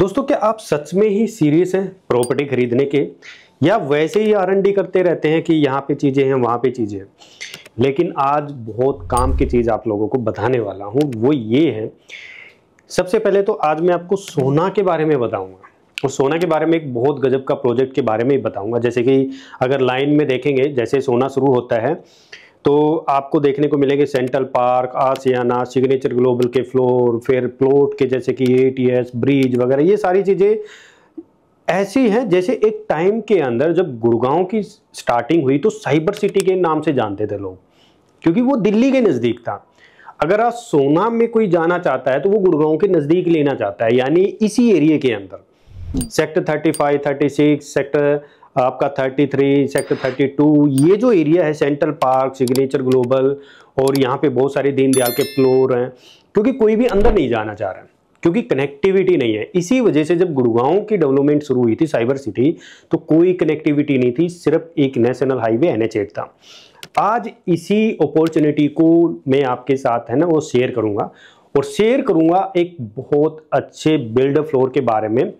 दोस्तों क्या आप सच में ही सीरियस हैं प्रॉपर्टी खरीदने के या वैसे ही आर करते रहते हैं कि यहाँ पे चीज़ें हैं वहाँ पे चीज़ें हैं लेकिन आज बहुत काम की चीज़ आप लोगों को बताने वाला हूँ वो ये है सबसे पहले तो आज मैं आपको सोना के बारे में बताऊँगा और सोना के बारे में एक बहुत गजब का प्रोजेक्ट के बारे में ही बताऊँगा जैसे कि अगर लाइन में देखेंगे जैसे सोना शुरू होता है तो आपको देखने को मिलेंगे Central Park Ashiana Signature Global के फ्लोर फिर प्लॉट के जैसे कि ए टी एस ब्रिज वगैरह ये सारी चीज़ें ऐसी हैं जैसे एक टाइम के अंदर जब गुड़गांव की स्टार्टिंग हुई तो साइबर सिटी के नाम से जानते थे लोग क्योंकि वो दिल्ली के नज़दीक था अगर आप सोना में कोई जाना चाहता है तो वो गुड़गांव के नज़दीक लेना चाहता है यानी इसी एरिए के अंदर सेक्टर थर्टी सिक्स सेक्टर आपका 33 सेक्टर 32 ये जो एरिया है सेंट्रल पार्क सिग्नेचर ग्लोबल और यहाँ पे बहुत सारे दीन दयाल के फ्लोर हैं क्योंकि कोई भी अंदर नहीं जाना चाह रहा है क्योंकि कनेक्टिविटी नहीं है इसी वजह से जब गुड़गांव की डेवलपमेंट शुरू हुई थी साइबर सिटी तो कोई कनेक्टिविटी नहीं थी सिर्फ एक नेशनल हाईवे एन था आज इसी अपॉर्चुनिटी को मैं आपके साथ है ना वो शेयर करूँगा और शेयर करूँगा एक बहुत अच्छे बिल्ड फ्लोर के बारे में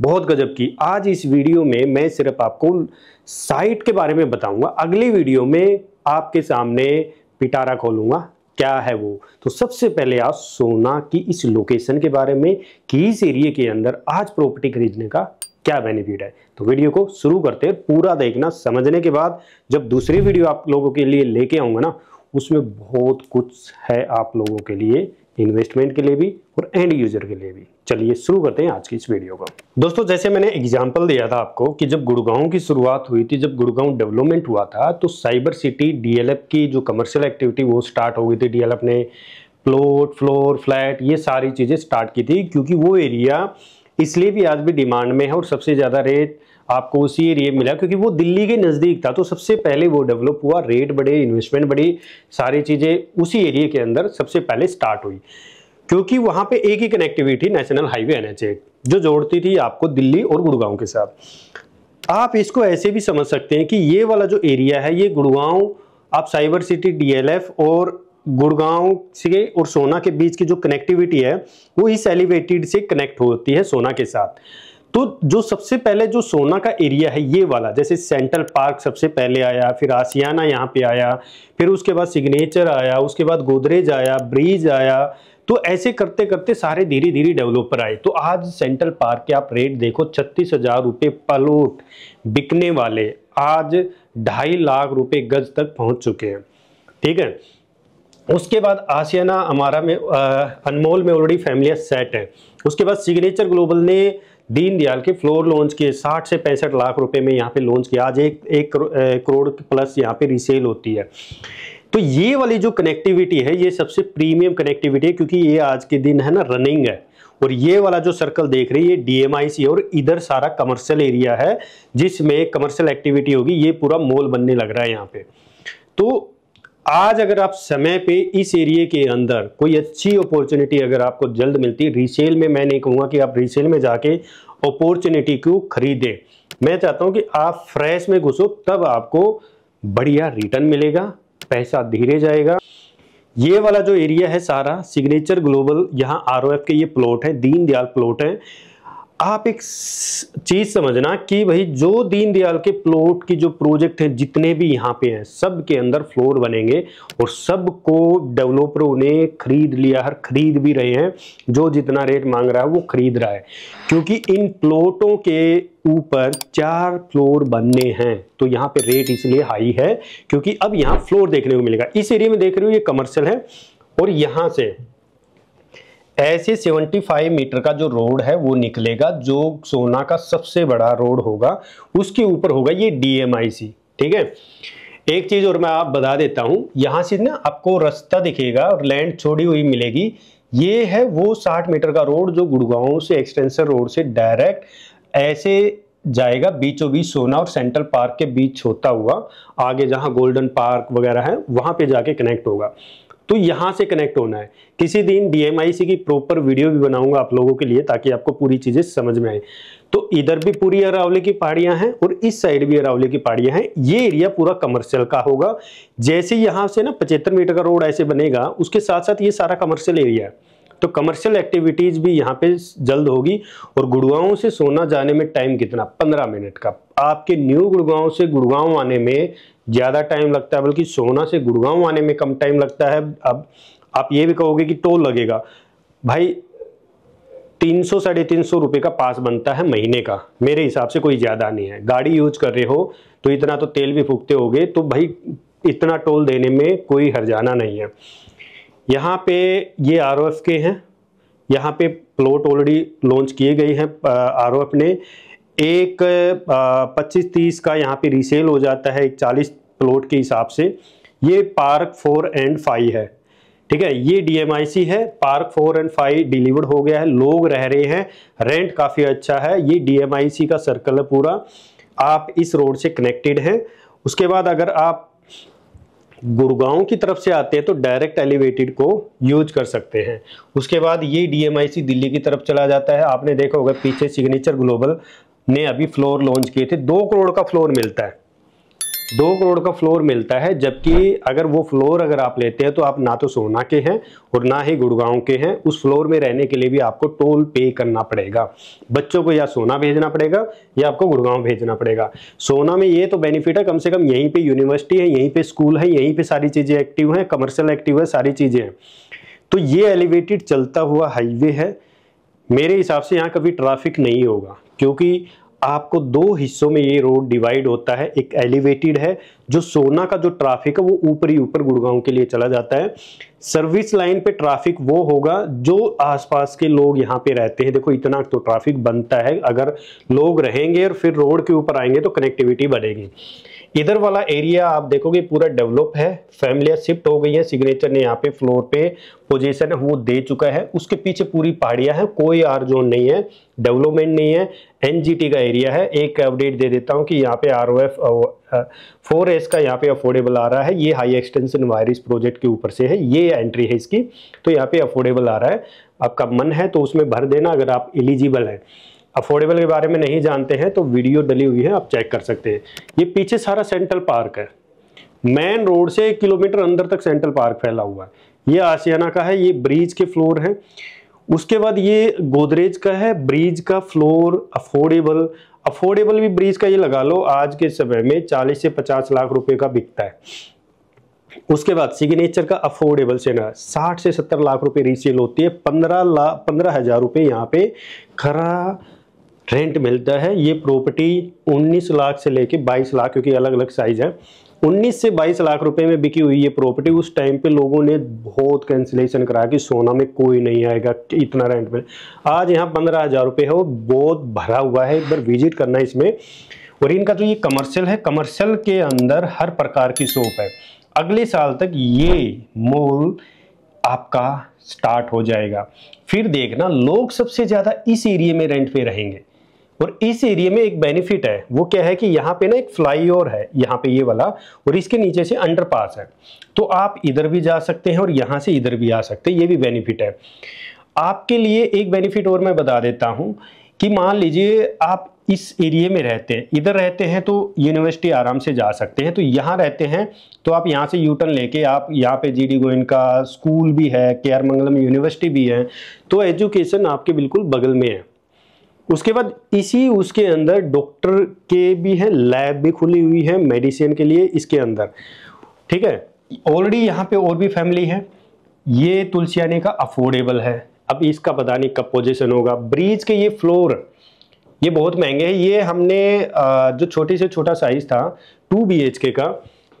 बहुत गजब की आज इस वीडियो में मैं सिर्फ आपको साइट के बारे में बताऊंगा अगली वीडियो में आपके सामने पिटारा खोलूंगा क्या है वो तो सबसे पहले आप सोना की इस लोकेशन के बारे में कि इस एरिए के अंदर आज प्रॉपर्टी खरीदने का क्या बेनिफिट है तो वीडियो को शुरू करते हैं पूरा देखना समझने के बाद जब दूसरी वीडियो आप लोगों के लिए लेके आऊंगा ना उसमें बहुत कुछ है आप लोगों के लिए इन्वेस्टमेंट के लिए भी और एंड यूजर के लिए भी चलिए शुरू करते हैं आज की इस वीडियो को दोस्तों जैसे मैंने एग्जांपल दिया था आपको कि जब गुड़गांव की शुरुआत हुई थी जब गुड़गांव डेवलपमेंट हुआ था तो साइबर सिटी डीएलएफ की जो कमर्शियल एक्टिविटी वो स्टार्ट हो गई थी डीएलएफ ने प्लॉट फ्लोर फ्लैट ये सारी चीज़ें स्टार्ट की थी क्योंकि वो एरिया इसलिए भी आज भी डिमांड में है और सबसे ज़्यादा रेट आपको उसी एरिए मिला क्योंकि वो दिल्ली के नज़दीक था तो सबसे पहले वो डेवलप हुआ रेट बढ़े इन्वेस्टमेंट बढ़ी सारी चीज़ें उसी एरिए के अंदर सबसे पहले स्टार्ट हुई क्योंकि वहाँ पे एक ही कनेक्टिविटी नेशनल हाईवे एन जो जोड़ती थी आपको दिल्ली और गुड़गांव के साथ आप इसको ऐसे भी समझ सकते हैं कि ये वाला जो एरिया है ये गुड़गांव आप साइबर सिटी डीएलएफ और गुड़गांव से और सोना के बीच की जो कनेक्टिविटी है वो इस एलिवेटेड से कनेक्ट होती है सोना के साथ तो जो सबसे पहले जो सोना का एरिया है ये वाला जैसे सेंट्रल पार्क सबसे पहले आया फिर आसियाना यहाँ पे आया फिर उसके बाद सिग्नेचर आया उसके बाद गोदरेज आया ब्रिज आया तो ऐसे करते करते सारे धीरे धीरे डेवलपर आए तो आज सेंट्रल पार्क के आप रेट देखो छत्तीस हजार रुपये पलोट बिकने वाले आज ढाई लाख रुपये गज तक पहुँच चुके हैं ठीक है उसके बाद आसियाना हमारा में अनमोल में ऑलरेडी फैमिलिया सेट है उसके बाद सिग्नेचर ग्लोबल ने दीनदयाल के फ्लोर लोन्स के 60 से पैंसठ लाख रुपए में यहाँ पे लोन्स किया आज एक एक करोड़ प्लस यहाँ पे रीसेल होती है तो ये वाली जो कनेक्टिविटी है ये सबसे प्रीमियम कनेक्टिविटी है क्योंकि ये आज के दिन है ना रनिंग है और ये वाला जो सर्कल देख रही है ये डीएमआईसी है और इधर सारा कमर्शियल एरिया है जिसमें कमर्शियल एक्टिविटी होगी ये पूरा मॉल बनने लग रहा है यहाँ पे तो आज अगर आप समय पे इस एरिए के अंदर कोई अच्छी अपॉर्चुनिटी अगर आपको जल्द मिलती रीसेल में मैं नहीं कहूँगा कि आप रीसेल में जाके अपॉर्चुनिटी को खरीदें मैं चाहता हूँ कि आप फ्रेश में घुसो तब आपको बढ़िया रिटर्न मिलेगा पैसा धीरे जाएगा ये वाला जो एरिया है सारा सिग्नेचर ग्लोबल यहाँ आर के ये प्लॉट है दीन दयाल प्लॉट है आप एक चीज समझना कि भाई जो दीन दयाल के प्लॉट की जो प्रोजेक्ट हैं जितने भी यहाँ पे हैं सब के अंदर फ्लोर बनेंगे और सबको डेवलपरों ने खरीद लिया है खरीद भी रहे हैं जो जितना रेट मांग रहा है वो खरीद रहा है क्योंकि इन प्लॉटों के ऊपर चार फ्लोर बनने हैं तो यहाँ पे रेट इसलिए हाई है क्योंकि अब यहाँ फ्लोर देखने को मिलेगा इस एरिया में देख रहे हो ये कमर्शियल है और यहाँ से ऐसे 75 मीटर का जो रोड है वो निकलेगा जो सोना का सबसे बड़ा रोड होगा उसके ऊपर होगा ये डीएमआईसी ठीक है एक चीज और मैं आप बता देता हूं यहां से ना आपको रास्ता दिखेगा और लैंड छोड़ी हुई मिलेगी ये है वो 60 मीटर का रोड जो गुड़गांव से एक्सटेंसर रोड से डायरेक्ट ऐसे जाएगा बीचों बीच सोना और सेंट्रल पार्क के बीच होता हुआ आगे जहां गोल्डन पार्क वगैरह है वहां पे जाके कनेक्ट होगा तो यहाँ से कनेक्ट होना है किसी दिन डी की प्रॉपर वीडियो भी बनाऊंगा आप लोगों के लिए ताकि आपको पूरी चीज़ें समझ में आए तो इधर भी पूरी अरावली की पहाड़ियाँ हैं और इस साइड भी अरावली की पहाड़ियाँ हैं ये एरिया पूरा कमर्शियल का होगा जैसे यहाँ से ना पचहत्तर मीटर का रोड ऐसे बनेगा उसके साथ साथ ये सारा कमर्शियल एरिया है तो कमर्शियल एक्टिविटीज़ भी यहाँ पे जल्द होगी और गुड़गांव से सोना जाने में टाइम कितना पंद्रह मिनट का आपके न्यू गुड़गांव से गुड़गांव आने में ज़्यादा टाइम लगता है बल्कि सोना से गुड़गांव आने में कम टाइम लगता है अब आप ये भी कहोगे कि टोल लगेगा भाई तीन सौ साढ़े तीन सौ रुपये का पास बनता है महीने का मेरे हिसाब से कोई ज़्यादा नहीं है गाड़ी यूज कर रहे हो तो इतना तो तेल भी फूकते होगे तो भाई इतना टोल देने में कोई हरजाना नहीं है यहाँ पे ये आर के हैं यहाँ पे प्लॉट ऑलरेडी लॉन्च किए गए हैं आर ने एक पच्चीस तीस का यहाँ पे रीसेल हो जाता है एक चालीस प्लॉट के हिसाब से ये पार्क फोर एंड फाइव है ठीक है ये डीएमआईसी है park four and five delivered हो गया है लोग रह रहे हैं रेंट काफ़ी अच्छा है ये डीएमआईसी का सर्कल है पूरा आप इस रोड से कनेक्टेड हैं उसके बाद अगर आप गुड़गांव की तरफ से आते हैं तो डायरेक्ट एलिवेटेड को यूज कर सकते हैं उसके बाद ये डीएमआईसी दिल्ली की तरफ चला जाता है आपने देखा होगा पीछे सिग्नेचर ग्लोबल ने अभी फ्लोर लॉन्च किए थे दो करोड़ का फ्लोर मिलता है दो करोड़ का फ्लोर मिलता है जबकि अगर वो फ्लोर अगर आप लेते हैं तो आप ना तो सोना के हैं और ना ही गुड़गांव के हैं उस फ्लोर में रहने के लिए भी आपको टोल पे करना पड़ेगा बच्चों को या सोना भेजना पड़ेगा या आपको गुड़गांव भेजना पड़ेगा सोना में ये तो बेनिफिट है कम से कम यहीं पर यूनिवर्सिटी है यहीं पर स्कूल है यहीं पर सारी चीज़ें एक्टिव हैं कमर्शल एक्टिव है सारी चीज़ें हैं तो ये एलिवेटेड चलता हुआ हाईवे है मेरे हिसाब से यहाँ कभी ट्रैफिक नहीं होगा क्योंकि आपको दो हिस्सों में ये रोड डिवाइड होता है एक एलिवेटेड है जो सोना का जो ट्रैफिक है वो ऊपर ही ऊपर गुड़गांव के लिए चला जाता है सर्विस लाइन पे ट्रैफिक वो होगा जो आसपास के लोग यहाँ पे रहते हैं देखो इतना तो ट्रैफिक बनता है अगर लोग रहेंगे और फिर रोड के ऊपर आएंगे तो कनेक्टिविटी बढ़ेगी इधर वाला एरिया आप देखोगे पूरा डेवलप है फैमिलियाँ शिफ्ट हो गई है सिग्नेचर ने यहाँ पे फ्लोर पे पोजीशन वो दे चुका है उसके पीछे पूरी पहाड़ियाँ हैं कोई आर जोन नहीं है डेवलपमेंट नहीं है एनजीटी का एरिया है एक अपडेट दे देता हूँ कि यहाँ पे R O F four S का यहाँ पे अफोर्डेबल आ रहा है ये हाई एक्सटेंशन वायरिस प्रोजेक्ट के ऊपर से है ये एंट्री है इसकी तो यहाँ पे अफोर्डेबल आ रहा है आपका मन है तो उसमें भर देना अगर आप एलिजिबल हैं अफोर्डेबल के बारे में नहीं जानते हैं तो वीडियो डली हुई है आप चेक कर सकते हैं ये पीछे सारा सेंट्रल पार्क है मेन रोड से एक किलोमीटर अंदर तक सेंट्रल पार्क फैला हुआ है ये आशियाना का है ये ब्रिज के फ्लोर है उसके बाद ये गोदरेज का है ब्रिज का फ्लोर अफोर्डेबल अफोर्डेबल भी ब्रिज का ये लगा लो आज के समय में 40 से 50 लाख रुपए का बिकता है उसके बाद सिग्नेचर का अफोर्डेबल सेना साठ से सत्तर लाख रुपए रीसेल होती है पंद्रह लाख पंद्रह हजार रुपये यहाँ पे खरा रेंट मिलता है ये प्रॉपर्टी 19 लाख से लेके 22 लाख क्योंकि अलग अलग साइज है 19 से 22 लाख रुपए में बिकी हुई ये प्रॉपर्टी उस टाइम पे लोगों ने बहुत कैंसिलेशन कराया कि सोना में कोई नहीं आएगा इतना रेंट में आज यहाँ पंद्रह हज़ार रुपये है वो बहुत भरा हुआ है एक बार विजिट करना इसमें और इनका जो तो ये कमर्शियल है कमर्शियल के अंदर हर प्रकार की शॉप है अगले साल तक ये मॉल आपका स्टार्ट हो जाएगा फिर देखना लोग सबसे ज़्यादा इस एरिए में रेंट पे रहेंगे और इस एरिया में एक बेनिफिट है वो क्या है कि यहाँ पे ना एक फ्लाई ओवर है यहाँ पे ये वाला और इसके नीचे से अंडरपास है तो आप इधर भी जा सकते हैं और यहाँ से इधर भी आ सकते हैं ये भी बेनिफिट है आपके लिए एक बेनिफिट और मैं बता देता हूँ कि मान लीजिए आप इस एरिए में रहते हैं इधर रहते हैं तो यूनिवर्सिटी आराम से जा सकते हैं तो यहाँ रहते हैं तो आप यहाँ से यूटर्न लेके आप यहाँ पे जी डी गोइन का स्कूल भी है के आर मंगलम यूनिवर्सिटी भी है तो एजुकेशन आपके बिल्कुल बगल में है उसके बाद इसी उसके अंदर डॉक्टर के भी हैं लैब भी खुली हुई है मेडिसिन के लिए इसके अंदर ठीक है ऑलरेडी यहाँ पे और भी फैमिली है ये तुलसियानी का अफोर्डेबल है अब इसका पता नहीं कब पोजिशन होगा ब्रिज के ये फ्लोर ये बहुत महंगे हैं ये हमने जो छोटी से छोटा साइज था टू बी का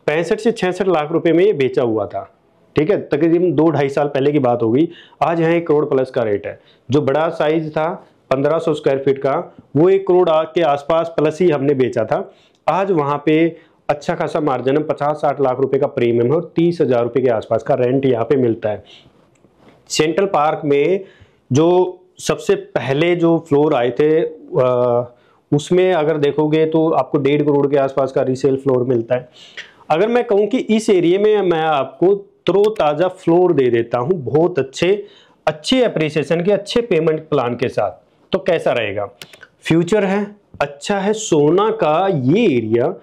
पैंसठ से छसठ लाख रुपए में ये बेचा हुआ था ठीक है तकरीबन दो ढाई साल पहले की बात होगी आज यहाँ एक करोड़ प्लस का रेट है जो बड़ा साइज था 1500 स्क्वायर फीट का वो एक करोड़ के आसपास प्लस ही हमने बेचा था आज वहाँ पे अच्छा खासा मार्जिन है पचास साठ लाख रुपए का प्रीमियम है और तीस हजार रुपये के आसपास का रेंट यहाँ पे मिलता है सेंट्रल पार्क में जो सबसे पहले जो फ्लोर आए थे आ, उसमें अगर देखोगे तो आपको डेढ़ करोड़ के आसपास का रीसेल फ्लोर मिलता है अगर मैं कहूँ कि इस एरिए में मैं आपको तरोताज़ा फ्लोर दे देता हूँ बहुत अच्छे अच्छे अप्रिसिएशन के अच्छे पेमेंट प्लान के साथ तो कैसा रहेगा फ्यूचर है अच्छा है सोना का ये एरिया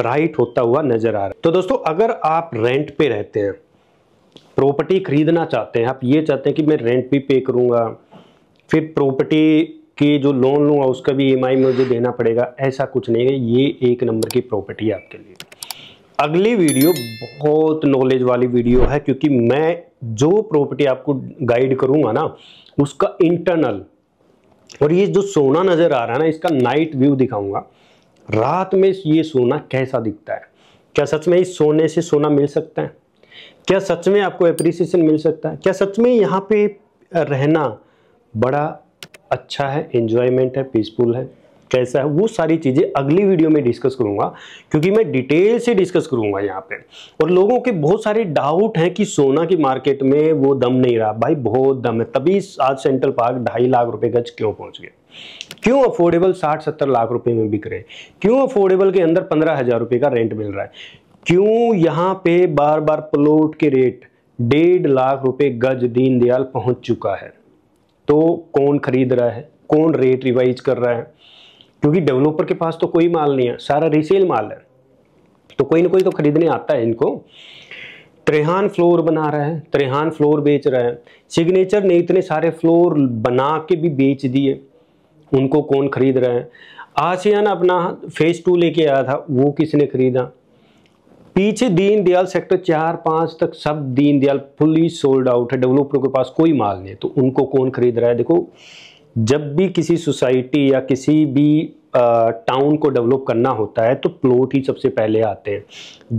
ब्राइट होता हुआ नजर आ रहा है तो दोस्तों अगर आप रेंट पे रहते हैं प्रॉपर्टी खरीदना चाहते हैं आप ये चाहते हैं कि मैं रेंट भी पे करूंगा फिर प्रॉपर्टी की जो लोन लूंगा उसका भी ई मुझे देना पड़ेगा ऐसा कुछ नहीं है ये एक नंबर की प्रॉपर्टी है आपके लिए अगली वीडियो बहुत नॉलेज वाली वीडियो है क्योंकि मैं जो प्रॉपर्टी आपको गाइड करूंगा ना उसका इंटरनल और ये जो सोना नज़र आ रहा है ना इसका नाइट व्यू दिखाऊंगा रात में ये सोना कैसा दिखता है क्या सच में इस सोने से सोना मिल सकता है क्या सच में आपको अप्रिसिएशन मिल सकता है क्या सच में यहाँ पे रहना बड़ा अच्छा है एंजॉयमेंट है पीसफुल है कैसा है वो सारी चीज़ें अगली वीडियो में डिस्कस करूँगा क्योंकि मैं डिटेल से डिस्कस करूँगा यहाँ पे और लोगों के बहुत सारे डाउट हैं कि सोना की मार्केट में वो दम नहीं रहा भाई बहुत दम है तभी आज सेंट्रल पार्क ढाई लाख रुपये गज क्यों पहुँच गया क्यों अफोर्डेबल साठ सत्तर लाख रुपए में बिक रहे क्यों अफोर्डेबल के अंदर पंद्रह हज़ार रुपए का रेंट मिल रहा है क्यों यहाँ पे बार बार प्लॉट के रेट डेढ़ लाख रुपए गज दीनदयाल पहुंच चुका है तो कौन खरीद रहा है कौन रेट रिवाइज कर रहा है क्योंकि डेवलपर के पास तो कोई माल नहीं है सारा रिसेल माल है तो कोई ना कोई तो खरीदने आता है इनको त्रेहान फ्लोर बना रहा है त्रेहान फ्लोर बेच रहा है सिग्नेचर ने इतने सारे फ्लोर बना के भी बेच दिए उनको कौन खरीद रहा है आसियान अपना फेज टू लेके आया था वो किसने खरीदा पीछे दीनदयाल सेक्टर चार पाँच तक सब दीनदयाल फुली सोल्ड आउट है डेवलपरों के पास कोई माल नहीं है तो उनको कौन खरीद रहा है देखो जब भी किसी सोसाइटी या किसी भी टाउन को डेवलप करना होता है तो प्लॉट ही सबसे पहले आते हैं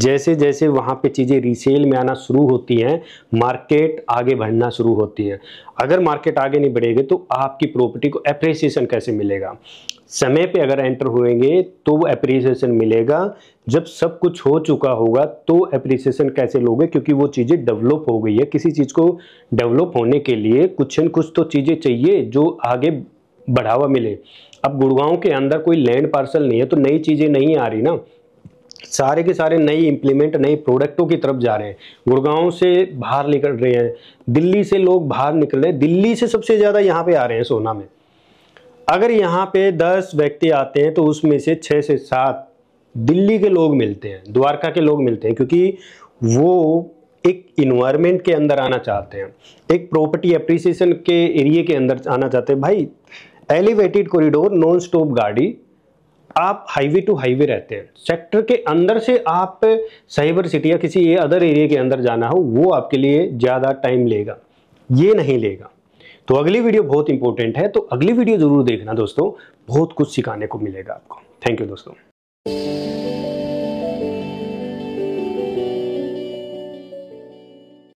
जैसे जैसे वहाँ पे चीज़ें रीसेल में आना शुरू होती हैं मार्केट आगे बढ़ना शुरू होती है अगर मार्केट आगे नहीं बढ़ेगी तो आपकी प्रॉपर्टी को अप्रिसिएशन कैसे मिलेगा समय पे अगर एंटर होएंगे तो वो अप्रिसिएशन मिलेगा जब सब कुछ हो चुका होगा तो अप्रिसिएशन कैसे लोगे क्योंकि वो चीज़ें डेवलप हो गई है किसी चीज़ को डेवलप होने के लिए कुछ न कुछ तो चीज़ें चाहिए जो आगे बढ़ावा मिले अब गुड़गांव के अंदर कोई लैंड पार्सल नहीं है तो नई चीज़ें नहीं आ रही ना सारे के सारे नई इम्प्लीमेंट नए प्रोडक्टों की तरफ जा रहे हैं गुड़गांव से बाहर निकल रहे हैं दिल्ली से लोग बाहर निकल रहे हैं दिल्ली से सबसे ज़्यादा यहाँ पे आ रहे हैं सोना में अगर यहाँ पे दस व्यक्ति आते हैं तो उसमें से छः से सात दिल्ली के लोग मिलते हैं द्वारका के लोग मिलते हैं क्योंकि वो एक इन्वायरमेंट के अंदर आना चाहते हैं एक प्रॉपर्टी अप्रिसिएशन के एरिए के अंदर आना चाहते हैं भाई एलिवेटेड कॉरिडोर नॉन स्टॉप गाड़ी आप हाईवे टू हाईवे रहते हैं सेक्टर के अंदर से आप साइबर सिटी या किसी अदर एरिया के अंदर जाना हो वो आपके लिए ज़्यादा टाइम लेगा ये नहीं लेगा तो अगली वीडियो बहुत इंपॉर्टेंट है तो अगली वीडियो ज़रूर देखना दोस्तों बहुत कुछ सिखाने को मिलेगा आपको थैंक यू दोस्तों